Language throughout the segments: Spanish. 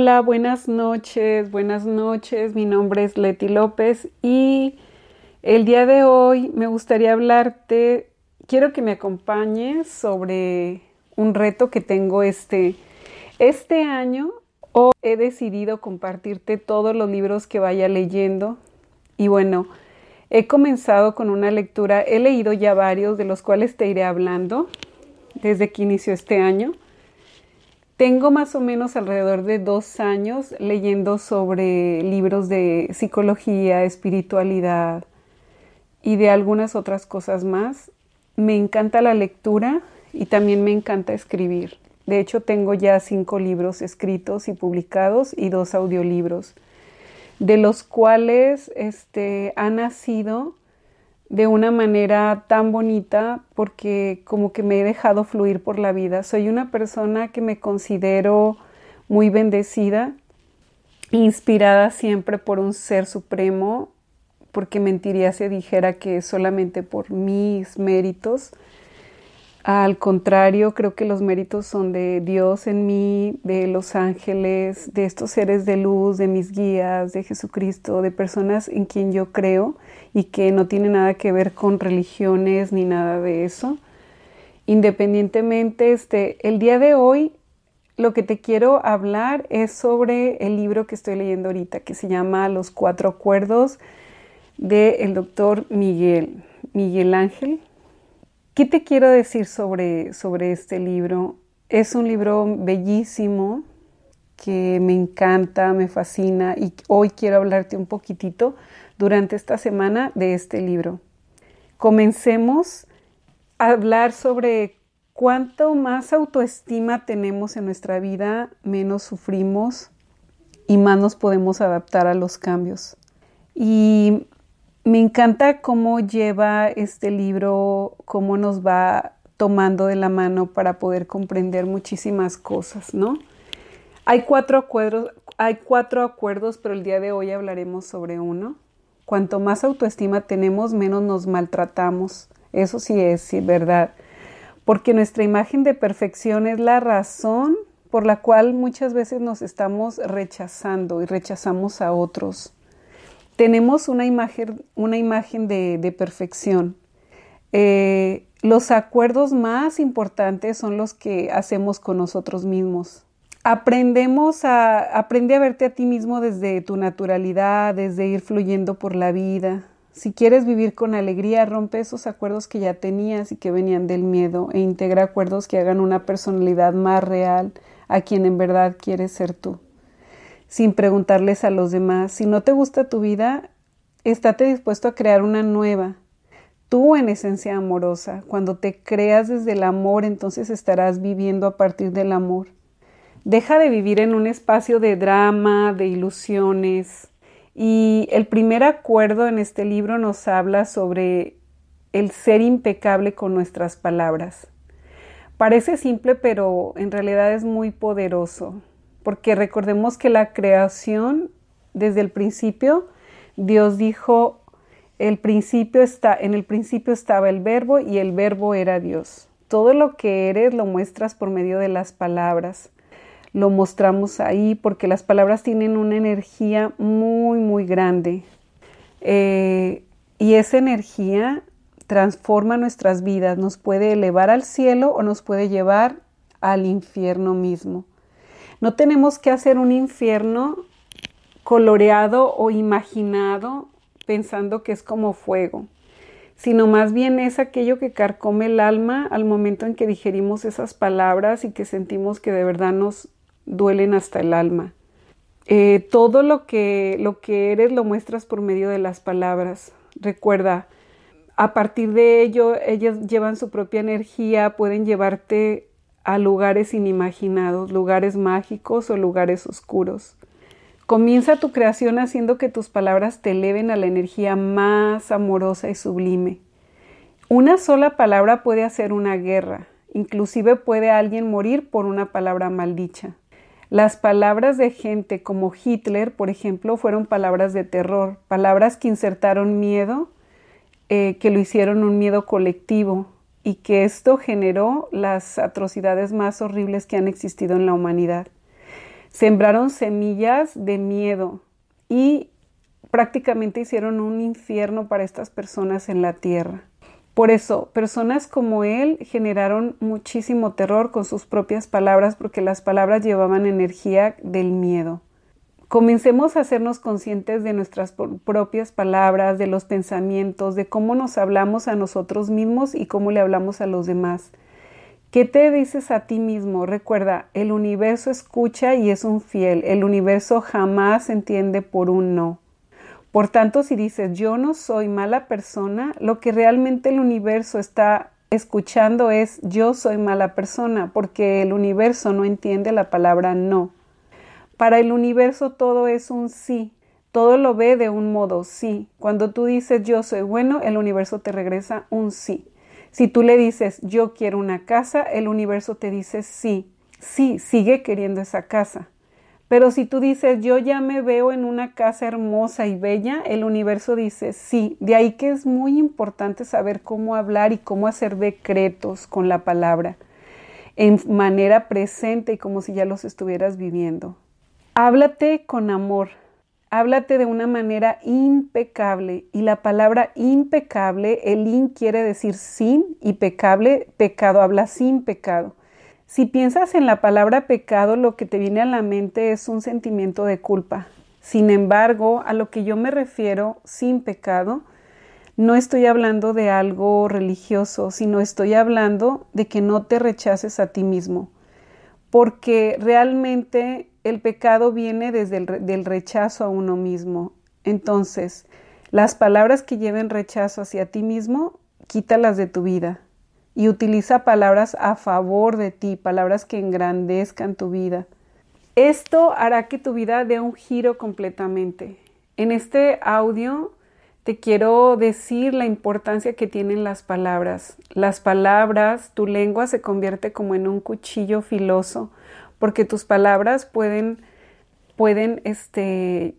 Hola, buenas noches, buenas noches. Mi nombre es Leti López y el día de hoy me gustaría hablarte, quiero que me acompañes sobre un reto que tengo este, este año. Hoy he decidido compartirte todos los libros que vaya leyendo y bueno, he comenzado con una lectura, he leído ya varios de los cuales te iré hablando desde que inició este año. Tengo más o menos alrededor de dos años leyendo sobre libros de psicología, espiritualidad y de algunas otras cosas más. Me encanta la lectura y también me encanta escribir. De hecho, tengo ya cinco libros escritos y publicados y dos audiolibros, de los cuales este, ha nacido de una manera tan bonita porque como que me he dejado fluir por la vida. Soy una persona que me considero muy bendecida, inspirada siempre por un ser supremo, porque mentiría si dijera que solamente por mis méritos. Al contrario, creo que los méritos son de Dios en mí, de los ángeles, de estos seres de luz, de mis guías, de Jesucristo, de personas en quien yo creo y que no tiene nada que ver con religiones ni nada de eso. Independientemente, este, el día de hoy lo que te quiero hablar es sobre el libro que estoy leyendo ahorita, que se llama Los Cuatro Acuerdos del el doctor Miguel, Miguel Ángel. ¿Qué te quiero decir sobre, sobre este libro? Es un libro bellísimo que me encanta, me fascina y hoy quiero hablarte un poquitito durante esta semana de este libro. Comencemos a hablar sobre cuánto más autoestima tenemos en nuestra vida, menos sufrimos y más nos podemos adaptar a los cambios. Y me encanta cómo lleva este libro, cómo nos va tomando de la mano para poder comprender muchísimas cosas, ¿no? Hay cuatro acuerdos, hay cuatro acuerdos, pero el día de hoy hablaremos sobre uno. Cuanto más autoestima tenemos, menos nos maltratamos. Eso sí es verdad. Porque nuestra imagen de perfección es la razón por la cual muchas veces nos estamos rechazando y rechazamos a otros. Tenemos una imagen, una imagen de, perfección. Eh, los acuerdos más importantes son los que hacemos con nosotros mismos aprendemos a, aprende a verte a ti mismo desde tu naturalidad, desde ir fluyendo por la vida. Si quieres vivir con alegría, rompe esos acuerdos que ya tenías y que venían del miedo e integra acuerdos que hagan una personalidad más real a quien en verdad quieres ser tú. Sin preguntarles a los demás, si no te gusta tu vida, estate dispuesto a crear una nueva. Tú en esencia amorosa, cuando te creas desde el amor, entonces estarás viviendo a partir del amor deja de vivir en un espacio de drama, de ilusiones. Y el primer acuerdo en este libro nos habla sobre el ser impecable con nuestras palabras. Parece simple, pero en realidad es muy poderoso, porque recordemos que la creación, desde el principio, Dios dijo, el principio está, en el principio estaba el verbo y el verbo era Dios. Todo lo que eres lo muestras por medio de las palabras lo mostramos ahí porque las palabras tienen una energía muy, muy grande. Eh, y esa energía transforma nuestras vidas, nos puede elevar al cielo o nos puede llevar al infierno mismo. No tenemos que hacer un infierno coloreado o imaginado pensando que es como fuego, sino más bien es aquello que carcome el alma al momento en que digerimos esas palabras y que sentimos que de verdad nos, duelen hasta el alma. Eh, todo lo que, lo que eres lo muestras por medio de las palabras. Recuerda, a partir de ello, ellas llevan su propia energía, pueden llevarte a lugares inimaginados, lugares mágicos o lugares oscuros. Comienza tu creación haciendo que tus palabras te eleven a la energía más amorosa y sublime. Una sola palabra puede hacer una guerra, inclusive puede alguien morir por una palabra maldicha. Las palabras de gente como Hitler, por ejemplo, fueron palabras de terror, palabras que insertaron miedo, eh, que lo hicieron un miedo colectivo y que esto generó las atrocidades más horribles que han existido en la humanidad. Sembraron semillas de miedo y prácticamente hicieron un infierno para estas personas en la tierra. Por eso, personas como él generaron muchísimo terror con sus propias palabras porque las palabras llevaban energía del miedo. Comencemos a hacernos conscientes de nuestras propias palabras, de los pensamientos, de cómo nos hablamos a nosotros mismos y cómo le hablamos a los demás. ¿Qué te dices a ti mismo? Recuerda, el universo escucha y es un fiel. El universo jamás entiende por un no. Por tanto, si dices, yo no soy mala persona, lo que realmente el universo está escuchando es, yo soy mala persona, porque el universo no entiende la palabra no. Para el universo todo es un sí, todo lo ve de un modo sí. Cuando tú dices, yo soy bueno, el universo te regresa un sí. Si tú le dices, yo quiero una casa, el universo te dice sí, sí, sigue queriendo esa casa. Pero si tú dices, yo ya me veo en una casa hermosa y bella, el universo dice, sí, de ahí que es muy importante saber cómo hablar y cómo hacer decretos con la palabra, en manera presente y como si ya los estuvieras viviendo. Háblate con amor, háblate de una manera impecable y la palabra impecable, el in quiere decir sin y pecable, pecado, habla sin pecado. Si piensas en la palabra pecado, lo que te viene a la mente es un sentimiento de culpa. Sin embargo, a lo que yo me refiero sin pecado, no estoy hablando de algo religioso, sino estoy hablando de que no te rechaces a ti mismo, porque realmente el pecado viene desde el del rechazo a uno mismo. Entonces, las palabras que lleven rechazo hacia ti mismo, quítalas de tu vida y utiliza palabras a favor de ti, palabras que engrandezcan tu vida. Esto hará que tu vida dé un giro completamente. En este audio te quiero decir la importancia que tienen las palabras. Las palabras, tu lengua se convierte como en un cuchillo filoso, porque tus palabras pueden, pueden este,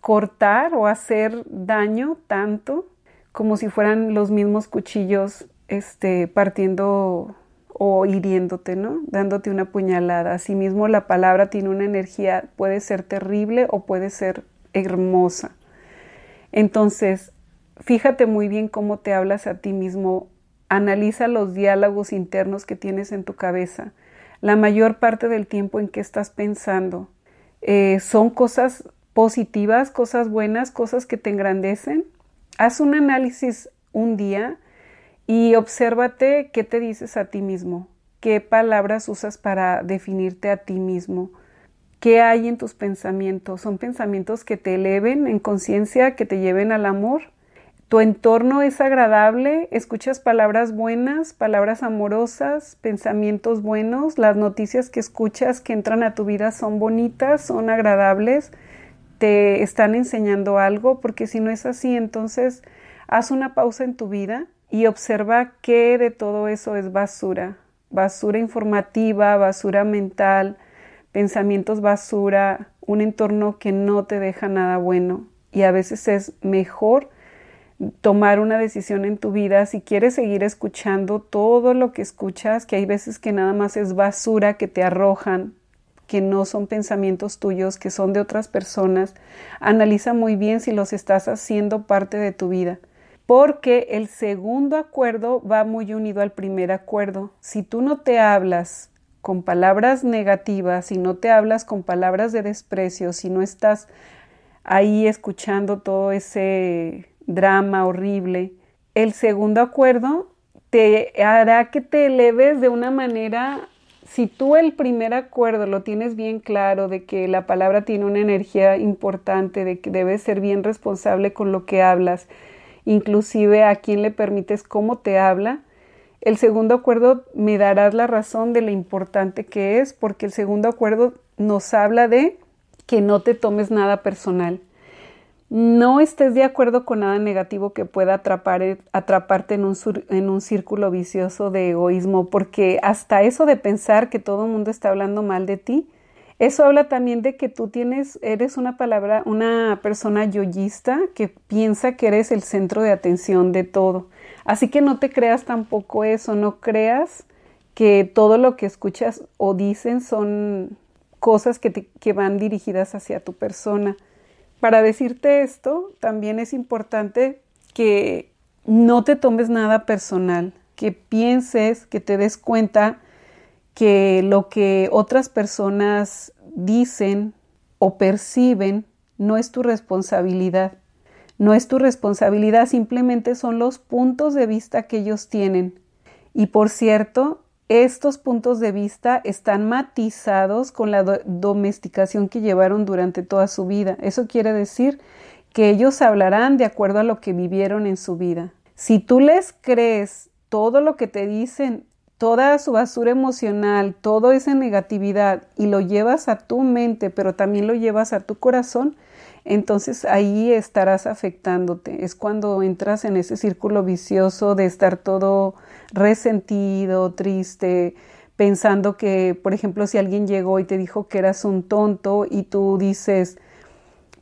cortar o hacer daño tanto como si fueran los mismos cuchillos este, partiendo o hiriéndote, ¿no? Dándote una puñalada. Asimismo, la palabra tiene una energía, puede ser terrible o puede ser hermosa. Entonces, fíjate muy bien cómo te hablas a ti mismo, analiza los diálogos internos que tienes en tu cabeza, la mayor parte del tiempo en que estás pensando. Eh, ¿Son cosas positivas, cosas buenas, cosas que te engrandecen? Haz un análisis un día y obsérvate qué te dices a ti mismo, qué palabras usas para definirte a ti mismo, qué hay en tus pensamientos. ¿Son pensamientos que te eleven en conciencia, que te lleven al amor? ¿Tu entorno es agradable? ¿Escuchas palabras buenas, palabras amorosas, pensamientos buenos? ¿Las noticias que escuchas que entran a tu vida son bonitas, son agradables? ¿Te están enseñando algo? Porque si no es así, entonces haz una pausa en tu vida y observa qué de todo eso es basura, basura informativa, basura mental, pensamientos basura, un entorno que no te deja nada bueno. Y a veces es mejor tomar una decisión en tu vida si quieres seguir escuchando todo lo que escuchas, que hay veces que nada más es basura que te arrojan, que no son pensamientos tuyos, que son de otras personas. Analiza muy bien si los estás haciendo parte de tu vida porque el segundo acuerdo va muy unido al primer acuerdo. Si tú no te hablas con palabras negativas, si no te hablas con palabras de desprecio, si no estás ahí escuchando todo ese drama horrible, el segundo acuerdo te hará que te eleves de una manera si tú el primer acuerdo lo tienes bien claro de que la palabra tiene una energía importante, de que debes ser bien responsable con lo que hablas, inclusive a quién le permites cómo te habla. El segundo acuerdo me darás la razón de lo importante que es, porque el segundo acuerdo nos habla de que no te tomes nada personal. No estés de acuerdo con nada negativo que pueda e, atraparte en un, en un círculo vicioso de egoísmo, porque hasta eso de pensar que todo el mundo está hablando mal de ti, eso habla también de que tú tienes, eres una palabra, una persona yoyista que piensa que eres el centro de atención de todo. Así que no te creas tampoco eso, no creas que todo lo que escuchas o dicen son cosas que, que van dirigidas hacia tu persona. Para decirte esto, también es importante que no te tomes nada personal, que pienses, que te des cuenta que lo que otras personas dicen o perciben no es tu responsabilidad. No es tu responsabilidad, simplemente son los puntos de vista que ellos tienen. Y por cierto, estos puntos de vista están matizados con la domesticación que llevaron durante toda su vida. Eso quiere decir que ellos hablarán de acuerdo a lo que vivieron en su vida. Si tú les crees todo lo que te dicen toda su basura emocional, toda esa negatividad y lo llevas a tu mente, pero también lo llevas a tu corazón, entonces ahí estarás afectándote. Es cuando entras en ese círculo vicioso de estar todo resentido, triste, pensando que, por ejemplo, si alguien llegó y te dijo que eras un tonto y tú dices,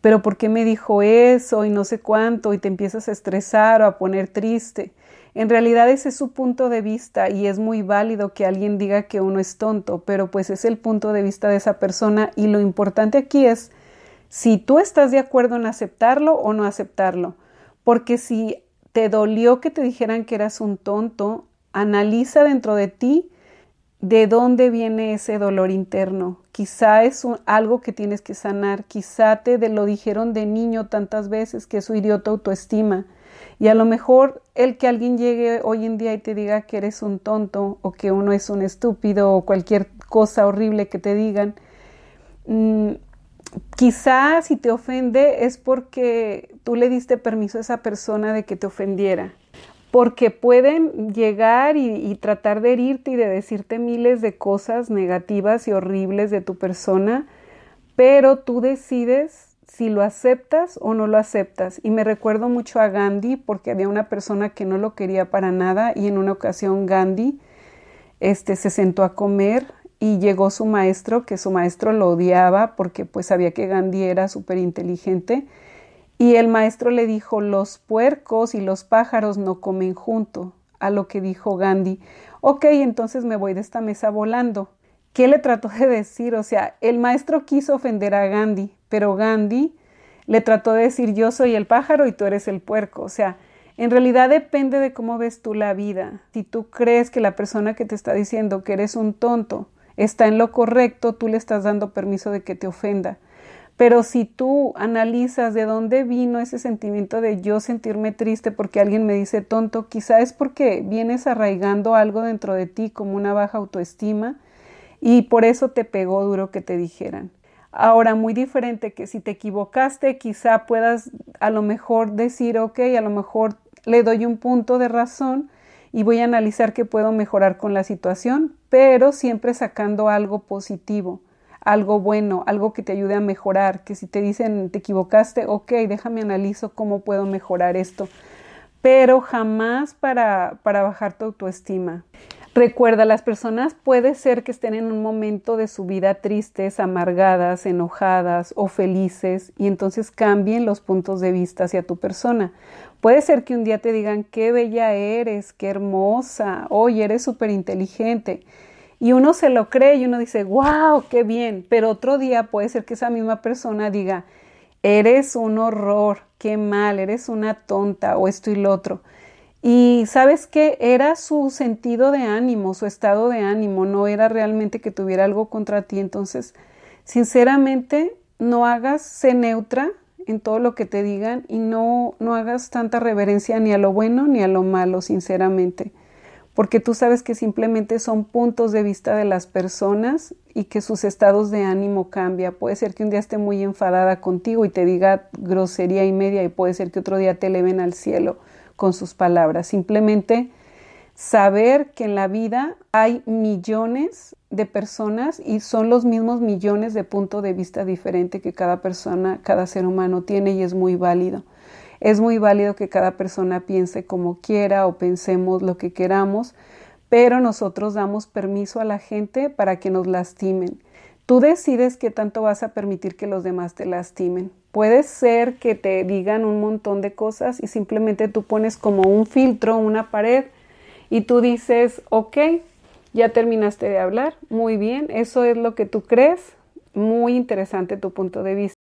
pero ¿por qué me dijo eso? Y no sé cuánto, y te empiezas a estresar o a poner triste. En realidad ese es su punto de vista y es muy válido que alguien diga que uno es tonto, pero pues es el punto de vista de esa persona y lo importante aquí es si tú estás de acuerdo en aceptarlo o no aceptarlo, porque si te dolió que te dijeran que eras un tonto, analiza dentro de ti de dónde viene ese dolor interno. Quizá es algo que tienes que sanar, quizá te lo dijeron de niño tantas veces que es hirió idiota autoestima. Y a lo mejor el que alguien llegue hoy en día y te diga que eres un tonto o que uno es un estúpido o cualquier cosa horrible que te digan, mm, quizás si te ofende es porque tú le diste permiso a esa persona de que te ofendiera porque pueden llegar y, tratar de herirte y de decirte miles de cosas negativas y horribles de tu persona, pero tú decides si lo aceptas o no lo aceptas. Y me recuerdo mucho a Gandhi porque había una persona que no lo quería para nada y en una ocasión Gandhi este, se sentó a comer y llegó su maestro, que su maestro lo odiaba porque pues sabía que Gandhi era súper inteligente. Y el maestro le dijo, los puercos y los pájaros no comen junto. a lo que dijo Gandhi, ok, entonces me voy de esta mesa volando. ¿Qué le trató de decir? O sea, el maestro quiso ofender a Gandhi, pero Gandhi le trató de decir yo soy el pájaro y tú eres el puerco. O sea, en realidad depende de cómo ves tú la vida. Si tú crees que la persona que te está diciendo que eres un tonto está en lo correcto, tú le estás dando permiso de que te ofenda. Pero si tú analizas de dónde vino ese sentimiento de yo sentirme triste porque alguien me dice tonto, quizá es porque vienes arraigando algo dentro de ti como una baja autoestima y por eso te pegó duro que te dijeran. Ahora, muy diferente que si te equivocaste, quizá puedas a lo mejor decir, ok, a lo mejor le doy un punto de razón y voy a analizar qué puedo mejorar con la situación, pero siempre sacando algo positivo, algo bueno, algo que te ayude a mejorar, que si te dicen te equivocaste, ok, déjame analizo cómo puedo mejorar esto, pero jamás para, para bajar tu autoestima. Recuerda, las personas puede ser que estén en un momento de su vida tristes, amargadas, enojadas o felices y entonces cambien los puntos de vista hacia tu persona. Puede ser que un día te digan, qué bella eres, qué hermosa, oye, eres súper inteligente. Y uno se lo cree y uno dice, wow, qué bien. Pero otro día puede ser que esa misma persona diga, eres un horror, qué mal, eres una tonta o esto y lo otro. Y sabes que era su sentido de ánimo, su estado de ánimo, no era realmente que tuviera algo contra ti. Entonces, sinceramente, no hagas, sé neutra en todo lo que te digan y no, no hagas tanta reverencia ni a lo bueno ni a lo malo, sinceramente, porque tú sabes que simplemente son puntos de vista de las personas y que sus estados de ánimo cambian. Puede ser que un día esté muy enfadada contigo y te diga grosería y media y puede ser que otro día te eleven al cielo con sus palabras, simplemente saber que en la vida hay millones de personas y son los mismos millones de puntos de vista diferente que cada persona, cada ser humano tiene y es muy válido. Es muy válido que cada persona piense como quiera o pensemos lo que queramos, pero nosotros damos permiso a la gente para que nos lastimen. Tú decides qué tanto vas a permitir que los demás te lastimen. Puede ser que te digan un montón de cosas y simplemente tú pones como un filtro, una pared, y tú dices, ok, ya terminaste de hablar, muy bien, eso es lo que tú crees, muy interesante tu punto de vista.